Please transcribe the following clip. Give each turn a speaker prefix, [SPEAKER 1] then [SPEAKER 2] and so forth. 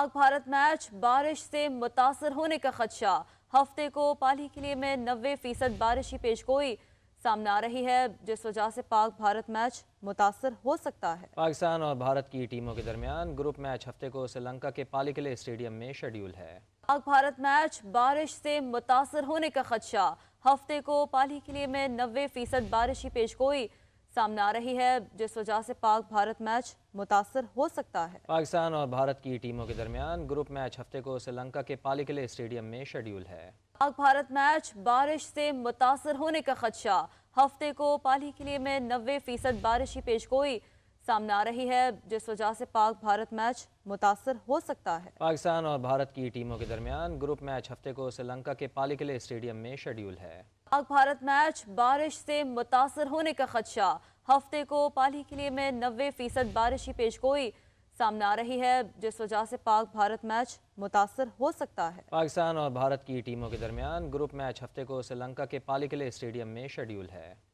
[SPEAKER 1] पाक भारत मैच बारिश से मुतासर होने का खदशा हफ्ते को पाली किले में नबे फीसद बारिश की पेश गोई सामने आ रही है जिस वजह से पाक भारत मैच मुतासर हो सकता है
[SPEAKER 2] पाकिस्तान और भारत की टीमों के दरमियान ग्रुप मैच हफ्ते को श्रीलंका के पाली किले स्टेडियम में शेड्यूल है
[SPEAKER 1] पाक भारत मैच बारिश से मुतासर होने का खदशा हफ्ते को पाली किले में नबे फीसद बारिश की पेश गोई सामने आ रही है जिस वजह से पाक भारत मैच मुतासर हो सकता है
[SPEAKER 2] पाकिस्तान और भारत की टीमों के दरमियान ग्रुप मैच हफ्ते को श्रीलंका के किले स्टेडियम में शेड्यूल है
[SPEAKER 1] पाक भारत मैच बारिश से मुतासर होने का खदशा हफ्ते को पाली किले में नब्बे फीसद बारिश की पेशगोई सामने आ रही है जिस वजह से पाक भारत मैच मुतासर हो सकता है
[SPEAKER 2] पाकिस्तान और भारत की टीमों के दरमियान ग्रुप मैच हफ्ते को श्रीलंका के किले स्टेडियम में शेड्यूल है
[SPEAKER 1] पाक भारत मैच बारिश से मुतासर होने का खदशा हफ्ते को पाली के लिए में नबे फीसद बारिश की पेशगोई सामने आ रही है जिस वजह से पाक भारत मैच मुतासर हो सकता है
[SPEAKER 2] पाकिस्तान और भारत की टीमों के दरमियान ग्रुप मैच हफ्ते को श्रीलंका के पाली के लिए स्टेडियम में शेड्यूल है